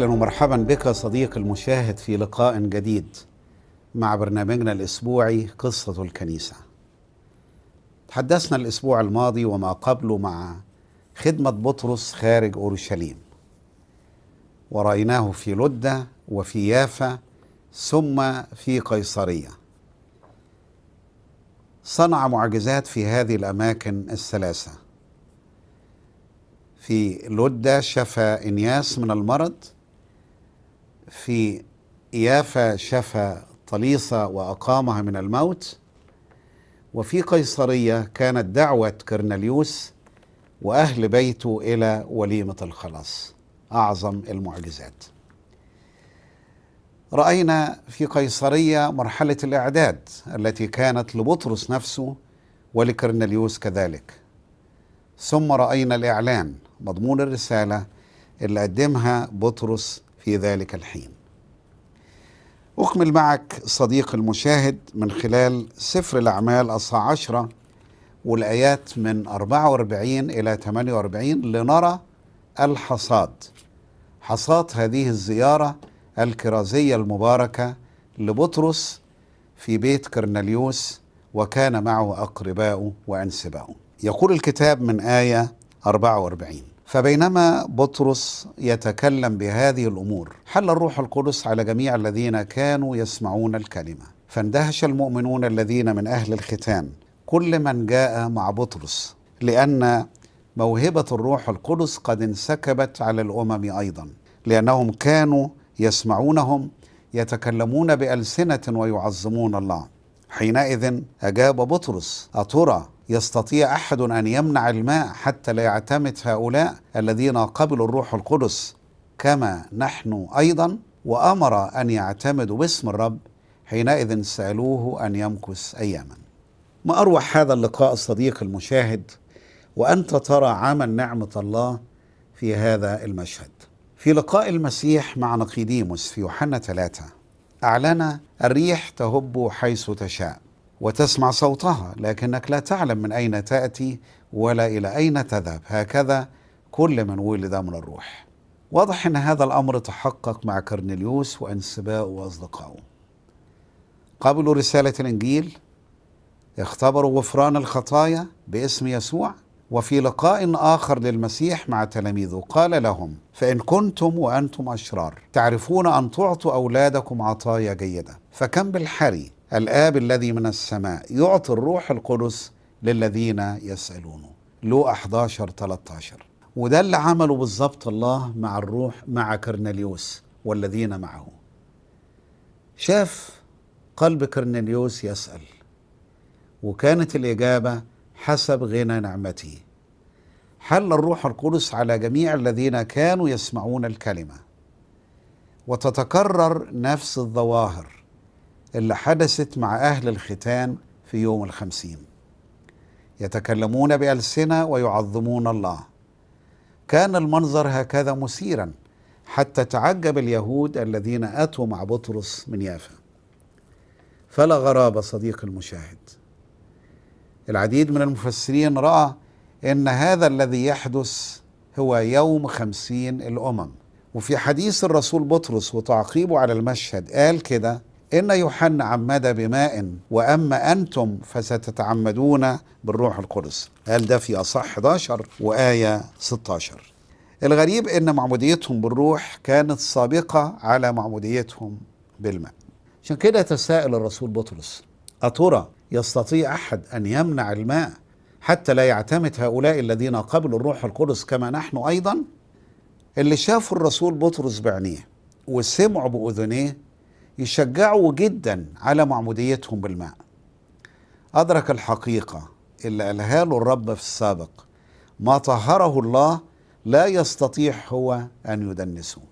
اهلا ومرحبا بك صديق المشاهد في لقاء جديد مع برنامجنا الاسبوعي قصه الكنيسه تحدثنا الاسبوع الماضي وما قبله مع خدمه بطرس خارج اورشليم ورايناه في لده وفي يافا ثم في قيصريه صنع معجزات في هذه الاماكن الثلاثه في لده شفى إنياس من المرض في يافا شفى طليصة وأقامها من الموت وفي قيصرية كانت دعوة كرنليوس وأهل بيته إلى وليمة الخلاص أعظم المعجزات رأينا في قيصرية مرحلة الإعداد التي كانت لبطرس نفسه ولكرنليوس كذلك ثم رأينا الإعلان مضمون الرسالة اللي قدمها بطرس في ذلك الحين أكمل معك صديق المشاهد من خلال سفر الأعمال أصحاح عشرة والآيات من 44 إلى 48 لنرى الحصاد حصاد هذه الزيارة الكرازية المباركة لبطرس في بيت كرنليوس وكان معه أقرباؤه وأنسباؤه يقول الكتاب من آية 44 فبينما بطرس يتكلم بهذه الامور حل الروح القدس على جميع الذين كانوا يسمعون الكلمه فاندهش المؤمنون الذين من اهل الختان كل من جاء مع بطرس لان موهبه الروح القدس قد انسكبت على الامم ايضا لانهم كانوا يسمعونهم يتكلمون بالسنه ويعظمون الله حينئذ اجاب بطرس اترى يستطيع احد ان يمنع الماء حتى لا يعتمد هؤلاء الذين قبلوا الروح القدس كما نحن ايضا وامر ان يعتمدوا باسم الرب حينئذ سالوه ان يمكث اياما. ما اروع هذا اللقاء الصديق المشاهد وانت ترى عمل نعمه الله في هذا المشهد. في لقاء المسيح مع نقيديموس في يوحنا ثلاثه اعلن الريح تهب حيث تشاء وتسمع صوتها لكنك لا تعلم من أين تأتي ولا إلى أين تذهب هكذا كل من ولد من الروح واضح أن هذا الأمر تحقق مع كرنيليوس وأنسبائه وأصدقائه قبلوا رسالة الإنجيل اختبروا غفران الخطايا باسم يسوع وفي لقاء آخر للمسيح مع تلاميذه قال لهم فإن كنتم وأنتم أشرار تعرفون أن تعطوا أولادكم عطايا جيدة فكم بالحري الآب الذي من السماء يعطي الروح القدس للذين يسألونه لو 11 13 وده اللي عمله بالظبط الله مع الروح مع كرنليوس والذين معه شاف قلب كرنليوس يسأل وكانت الإجابة حسب غنى نعمته حل الروح القدس على جميع الذين كانوا يسمعون الكلمة وتتكرر نفس الظواهر اللي حدثت مع أهل الختان في يوم الخمسين يتكلمون بألسنة ويعظمون الله كان المنظر هكذا مثيرا حتى تعجب اليهود الذين أتوا مع بطرس من يافا فلا غرابة صديق المشاهد العديد من المفسرين رأى أن هذا الذي يحدث هو يوم خمسين الأمم وفي حديث الرسول بطرس وتعقيبه على المشهد قال كده إن يوحنا عمد بماء وأما أنتم فستتعمدون بالروح القدس قال ده في أصح 11 وآية 16 الغريب إن معموديتهم بالروح كانت سابقة على معموديتهم بالماء عشان كده تساءل الرسول بطرس أترى يستطيع أحد أن يمنع الماء حتى لا يعتمد هؤلاء الذين قبلوا الروح القدس كما نحن أيضا اللي شافوا الرسول بطرس بعينيه وسمعوا بأذنيه يشجعوا جدا على معموديتهم بالماء أدرك الحقيقة اللي قالها له الرب في السابق ما طهره الله لا يستطيع هو أن يدنسه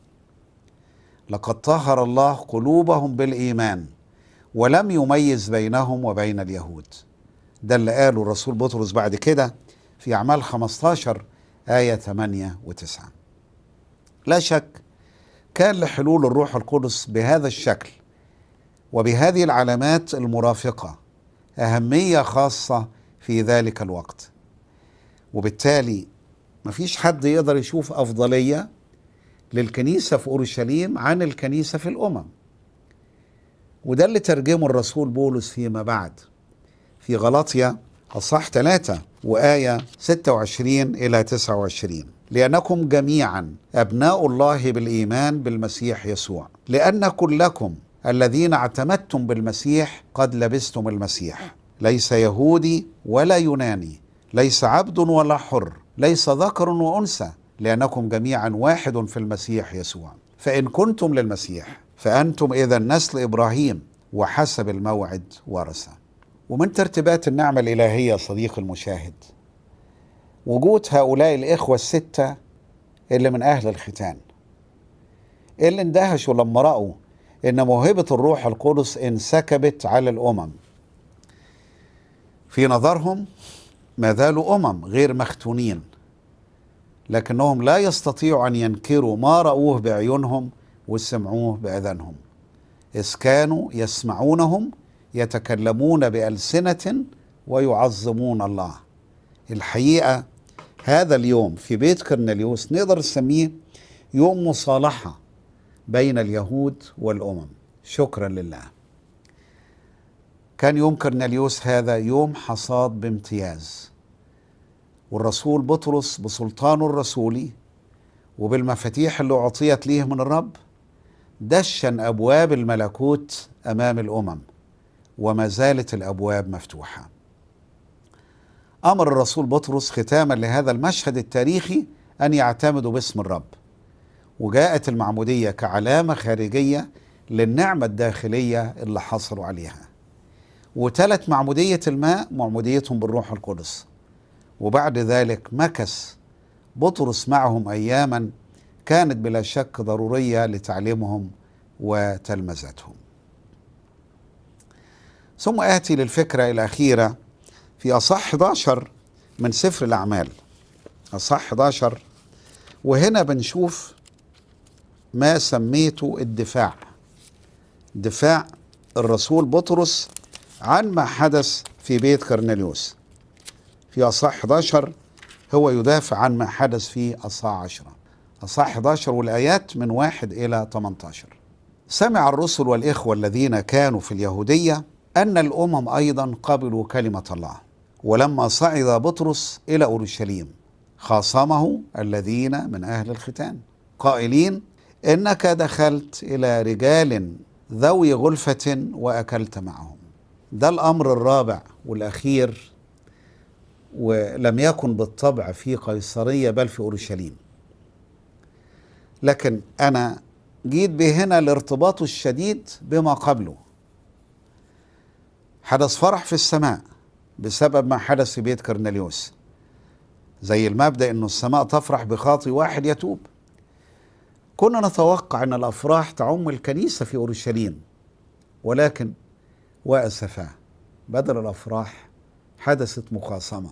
لقد طهر الله قلوبهم بالإيمان ولم يميز بينهم وبين اليهود ده اللي قاله الرسول بطرس بعد كده في أعمال 15 آية 8 و9 لا شك كان لحلول الروح القدس بهذا الشكل وبهذه العلامات المرافقه اهميه خاصه في ذلك الوقت وبالتالي مفيش حد يقدر يشوف افضليه للكنيسه في اورشليم عن الكنيسه في الامم وده اللي ترجمه الرسول بولس فيما بعد في غلطية أصح 3 وآية 26 إلى 29 لأنكم جميعا أبناء الله بالإيمان بالمسيح يسوع لأن كلكم الذين اعتمدتم بالمسيح قد لبستم المسيح ليس يهودي ولا يوناني ليس عبد ولا حر ليس ذكر وانثى لانكم جميعا واحد في المسيح يسوع فان كنتم للمسيح فانتم اذا نسل ابراهيم وحسب الموعد ورثه ومن ترتيبات النعمه الالهيه صديق المشاهد وجود هؤلاء الإخوة الستة اللي من أهل الختان اللي اندهشوا لما رأوا إن موهبة الروح القدس انسكبت على الأمم في نظرهم ما زالوا أمم غير مختونين لكنهم لا يستطيعوا أن ينكروا ما رأوه بعيونهم وسمعوه بأذانهم إذ كانوا يسمعونهم يتكلمون بألسنة ويعظمون الله الحقيقة هذا اليوم في بيت كرنليوس نقدر نسميه يوم مصالحة بين اليهود والأمم شكرا لله كان يوم كرنليوس هذا يوم حصاد بامتياز والرسول بطرس بسلطانه الرسولي وبالمفاتيح اللي أعطيت ليه من الرب دشن أبواب الملكوت أمام الأمم وما زالت الأبواب مفتوحة أمر الرسول بطرس ختاما لهذا المشهد التاريخي أن يعتمدوا باسم الرب وجاءت المعمودية كعلامة خارجية للنعمة الداخلية اللي حصلوا عليها وتلت معمودية الماء معموديتهم بالروح القدس وبعد ذلك مكث بطرس معهم أياما كانت بلا شك ضرورية لتعليمهم وتلمذتهم ثم آتي للفكرة الأخيرة في أصح 11 من سفر الأعمال أصح 11 وهنا بنشوف ما سميته الدفاع دفاع الرسول بطرس عن ما حدث في بيت كرنليوس في أصح 11 هو يدافع عن ما حدث في أصح 10 أصح 11 والآيات من 1 إلى 18 سمع الرسل والإخوة الذين كانوا في اليهودية أن الأمم أيضا قبلوا كلمة الله ولما صعد بطرس إلى أورشليم خاصمه الذين من أهل الختان قائلين إنك دخلت إلى رجال ذوي غلفة وأكلت معهم ده الأمر الرابع والأخير ولم يكن بالطبع في قيصرية بل في أورشليم لكن أنا جيت بهنا الارتباط الشديد بما قبله حدث فرح في السماء بسبب ما حدث في بيت كرنليوس زي المبدأ أنه السماء تفرح بخاطي واحد يتوب كنا نتوقع أن الأفراح تعم الكنيسة في أورشليم ولكن وأسفا بدل الأفراح حدثت مخاصمة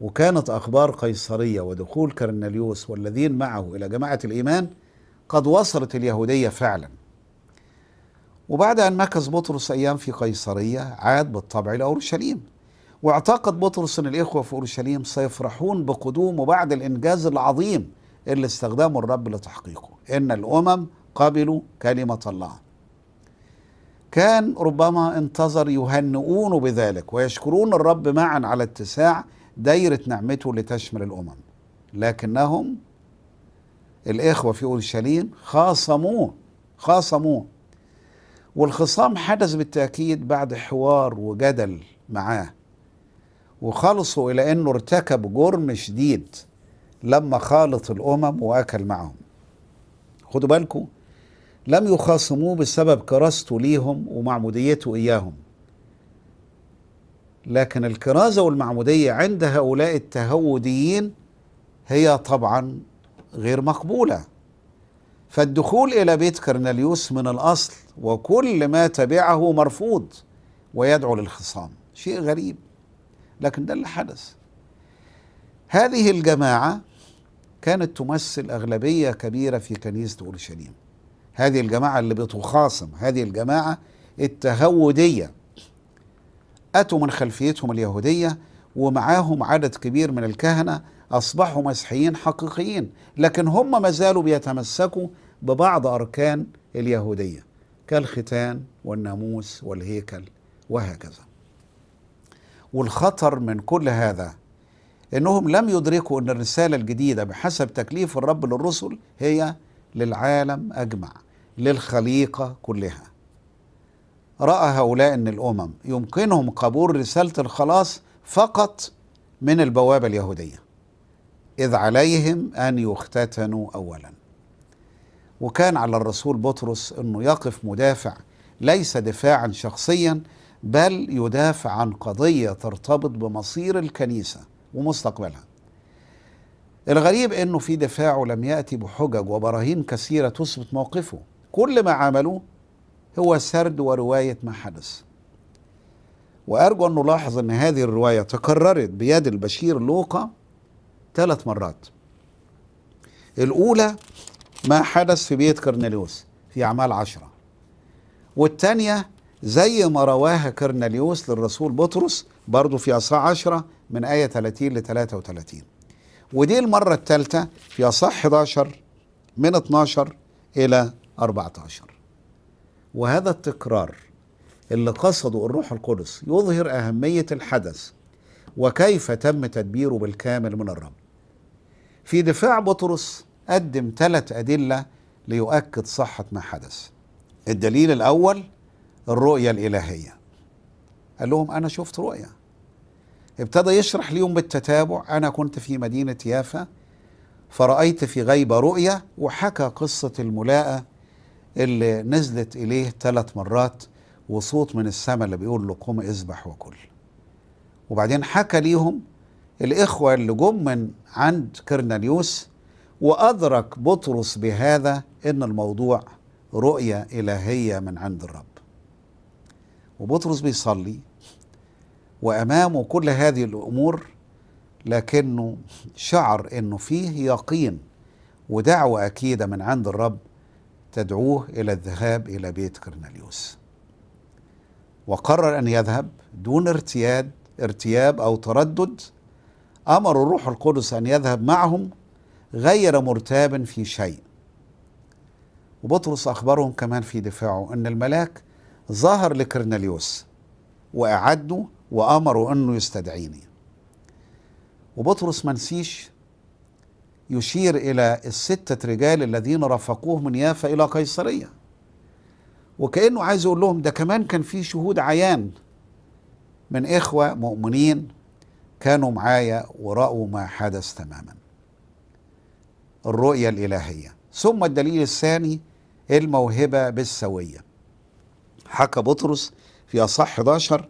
وكانت أخبار قيصرية ودخول كرنليوس والذين معه إلى جماعة الإيمان قد وصلت اليهودية فعلا وبعد أن مكث بطرس أيام في قيصرية عاد بالطبع إلى أورشليم واعتقد بطرس ان الاخوه في اورشليم سيفرحون بقدومه بعد الانجاز العظيم اللي استخدمه الرب لتحقيقه ان الامم قبلوا كلمه الله كان ربما انتظر يهنئونه بذلك ويشكرون الرب معا على اتساع دايره نعمته لتشمل الامم لكنهم الاخوه في اورشليم خاصموه خاصموه والخصام حدث بالتاكيد بعد حوار وجدل معاه وخلصوا إلى أنه ارتكب جرم شديد لما خالط الأمم وأكل معهم خدوا بالكم لم يخاصموه بسبب كراسته ليهم ومعموديته إياهم لكن الكرازة والمعمودية عند هؤلاء التهوديين هي طبعا غير مقبولة فالدخول إلى بيت كرنليوس من الأصل وكل ما تبعه مرفوض ويدعو للخصام شيء غريب لكن ده اللي حدث هذه الجماعة كانت تمثل أغلبية كبيرة في كنيسة أورشليم هذه الجماعة اللي بتخاصم هذه الجماعة التهودية أتوا من خلفيتهم اليهودية ومعاهم عدد كبير من الكهنة أصبحوا مسيحيين حقيقيين لكن هم ما زالوا بيتمسكوا ببعض أركان اليهودية كالختان والناموس والهيكل وهكذا والخطر من كل هذا انهم لم يدركوا ان الرساله الجديده بحسب تكليف الرب للرسل هي للعالم اجمع للخليقه كلها راى هؤلاء ان الامم يمكنهم قبول رساله الخلاص فقط من البوابه اليهوديه اذ عليهم ان يختتنوا اولا وكان على الرسول بطرس انه يقف مدافع ليس دفاعا شخصيا بل يدافع عن قضيه ترتبط بمصير الكنيسه ومستقبلها الغريب انه في دفاعه لم ياتي بحجج وبراهين كثيره تثبت موقفه كل ما عمله هو سرد وروايه ما حدث وارجو ان نلاحظ ان هذه الروايه تكررت بيد البشير لوقا ثلاث مرات الاولى ما حدث في بيت كرنيليوس في اعمال عشره والثانيه زي ما رواها كرنليوس للرسول بطرس برضو في أصحاح 10 من آية 30 ل 33 ودي المرة الثالثة في أصحاح 11 من 12 إلى 14 وهذا التكرار اللي قصده الروح القدس يظهر أهمية الحدث وكيف تم تدبيره بالكامل من الرب في دفاع بطرس قدم ثلاث أدلة ليؤكد صحة ما حدث الدليل الأول الرؤية الإلهية قال لهم أنا شفت رؤية ابتدى يشرح ليهم بالتتابع أنا كنت في مدينة يافا فرأيت في غيبة رؤية وحكى قصة الملاءة اللي نزلت إليه ثلاث مرات وصوت من السماء اللي بيقول له قم اذبح وكل وبعدين حكى ليهم الإخوة اللي جم من عند كرنليوس وأدرك بطرس بهذا إن الموضوع رؤية إلهية من عند الرب وبطرس بيصلي وامامه كل هذه الامور لكنه شعر انه فيه يقين ودعوه اكيده من عند الرب تدعوه الى الذهاب الى بيت كرنليوس وقرر ان يذهب دون ارتياد ارتياب او تردد امر الروح القدس ان يذهب معهم غير مرتاب في شيء وبطرس اخبرهم كمان في دفاعه ان الملاك ظهر لكرنليوس وأعده وأمره أنه يستدعيني وبطرس منسيش يشير إلى الستة رجال الذين رافقوه من يافا إلى قيصرية وكأنه عايز يقول لهم ده كمان كان في شهود عيان من إخوة مؤمنين كانوا معايا ورأوا ما حدث تماما الرؤية الإلهية ثم الدليل الثاني الموهبة بالسوية حكى بطرس في أصح 11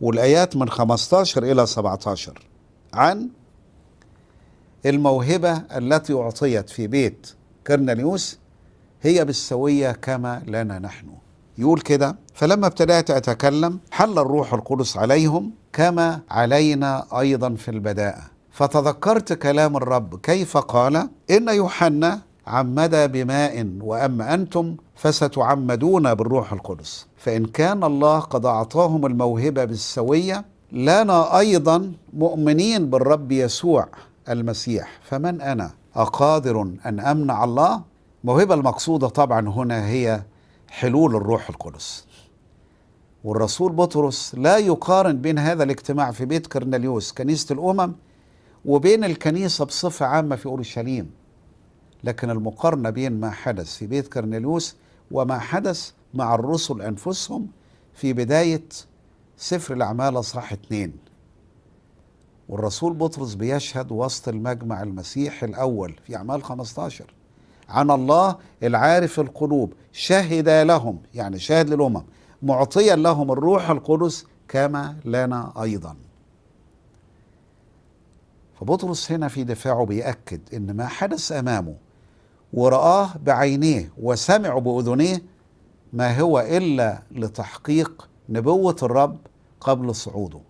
والآيات من 15 إلى 17 عن الموهبة التي أعطيت في بيت كرنليوس هي بالسوية كما لنا نحن يقول كده فلما ابتدأت أتكلم حل الروح القدس عليهم كما علينا أيضا في البداءة فتذكرت كلام الرب كيف قال إن يوحنا عمد بماء واما انتم فستعمدون بالروح القدس فان كان الله قد اعطاهم الموهبه بالسويه لنا ايضا مؤمنين بالرب يسوع المسيح فمن انا اقادر ان امنع الله الموهبه المقصوده طبعا هنا هي حلول الروح القدس والرسول بطرس لا يقارن بين هذا الاجتماع في بيت كرنليوس كنيسه الامم وبين الكنيسه بصفه عامه في اورشليم لكن المقارنة بين ما حدث في بيت كرنيلوس وما حدث مع الرسل أنفسهم في بداية سفر الأعمال أصحاح اثنين والرسول بطرس بيشهد وسط المجمع المسيحي الأول في أعمال 15 عن الله العارف القلوب شهد لهم يعني شهد للأمم معطيا لهم الروح القدس كما لنا أيضا فبطرس هنا في دفاعه بيأكد إن ما حدث أمامه ورآه بعينيه وسمع بأذنيه ما هو إلا لتحقيق نبوة الرب قبل صعوده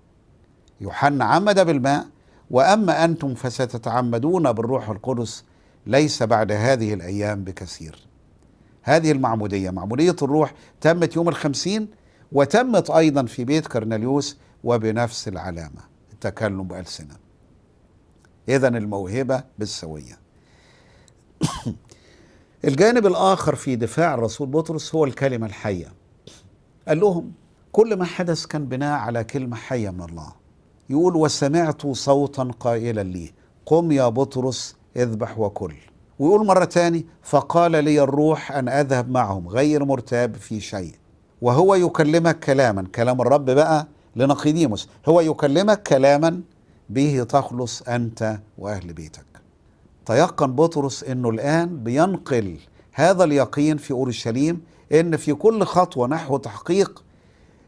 يوحنا عمد بالماء وأما أنتم فستتعمدون بالروح القدس ليس بعد هذه الأيام بكثير هذه المعمودية معمودية الروح تمت يوم الخمسين وتمت أيضا في بيت كرنليوس وبنفس العلامة التكلم بألسنة إذا الموهبة بالسوية الجانب الآخر في دفاع الرسول بطرس هو الكلمة الحية قال لهم كل ما حدث كان بناء على كلمة حية من الله يقول وسمعت صوتا قائلا لي قم يا بطرس اذبح وكل ويقول مرة تاني فقال لي الروح أن أذهب معهم غير مرتاب في شيء وهو يكلمك كلاما كلام الرب بقى لنقيديموس هو يكلمك كلاما به تخلص أنت وأهل بيتك تيقن بطرس انه الان بينقل هذا اليقين في اورشليم ان في كل خطوه نحو تحقيق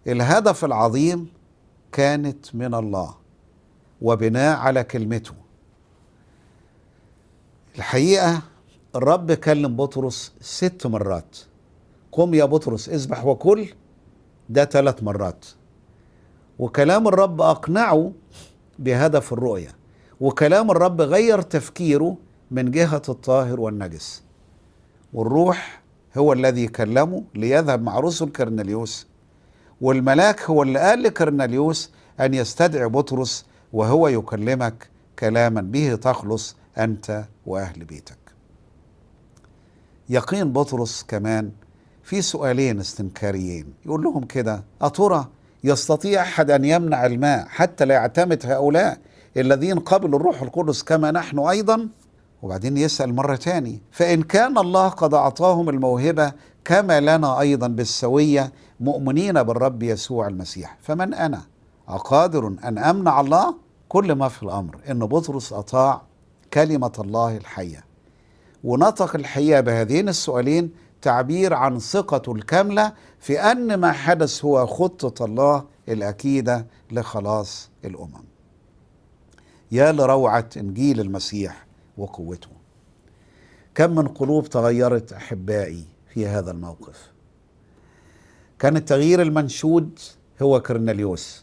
الهدف العظيم كانت من الله وبناء على كلمته الحقيقه الرب كلم بطرس ست مرات قم يا بطرس اذبح وكل ده ثلاث مرات وكلام الرب اقنعه بهدف الرؤيه وكلام الرب غير تفكيره من جهة الطاهر والنجس والروح هو الذي كلمه ليذهب مع رسل كرنليوس والملاك هو اللي قال لكرنليوس أن يستدعي بطرس وهو يكلمك كلاما به تخلص أنت وأهل بيتك يقين بطرس كمان في سؤالين استنكاريين يقول لهم كده أترى يستطيع أحد أن يمنع الماء حتى لا يعتمد هؤلاء الذين قبلوا الروح القدس كما نحن أيضا وبعدين يسأل مرة تاني فإن كان الله قد أعطاهم الموهبة كما لنا أيضا بالسوية مؤمنين بالرب يسوع المسيح فمن أنا أقادر أن أمنع الله كل ما في الأمر إن بطرس أطاع كلمة الله الحية ونطق الحقيقة بهذين السؤالين تعبير عن ثقته الكاملة في أن ما حدث هو خطة الله الأكيدة لخلاص الأمم يا لروعة إنجيل المسيح وقوته كم من قلوب تغيرت أحبائي في هذا الموقف كان التغيير المنشود هو كرنليوس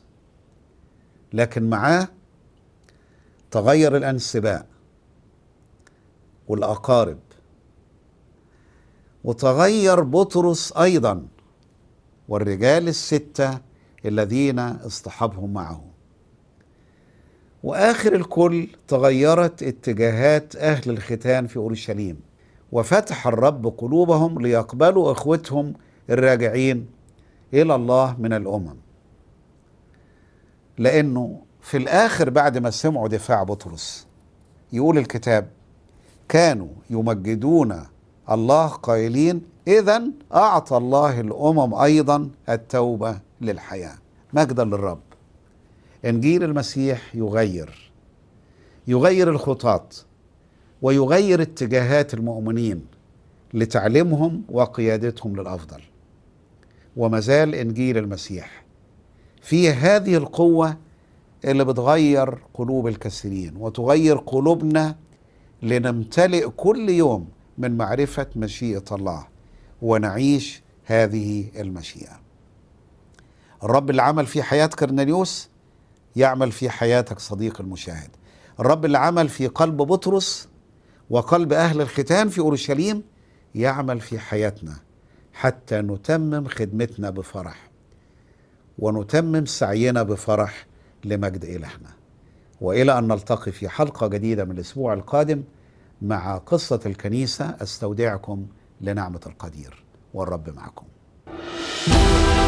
لكن معاه تغير الأنسباء والأقارب وتغير بطرس أيضا والرجال الستة الذين اصطحبهم معه واخر الكل تغيرت اتجاهات اهل الختان في اورشليم وفتح الرب قلوبهم ليقبلوا اخوتهم الراجعين الى الله من الامم لانه في الاخر بعد ما سمعوا دفاع بطرس يقول الكتاب كانوا يمجدون الله قائلين اذا اعطى الله الامم ايضا التوبه للحياه مجدا للرب انجيل المسيح يغير يغير الخطاط ويغير اتجاهات المؤمنين لتعليمهم وقيادتهم للافضل وما زال انجيل المسيح فيه هذه القوه اللي بتغير قلوب الكثيرين وتغير قلوبنا لنمتلئ كل يوم من معرفه مشيئه الله ونعيش هذه المشيئه الرب اللي عمل في حياه كرنليوس يعمل في حياتك صديق المشاهد الرب اللي عمل في قلب بطرس وقلب أهل الختان في أورشليم يعمل في حياتنا حتى نتمم خدمتنا بفرح ونتمم سعينا بفرح لمجد إلهنا وإلى أن نلتقي في حلقة جديدة من الأسبوع القادم مع قصة الكنيسة أستودعكم لنعمة القدير والرب معكم thank you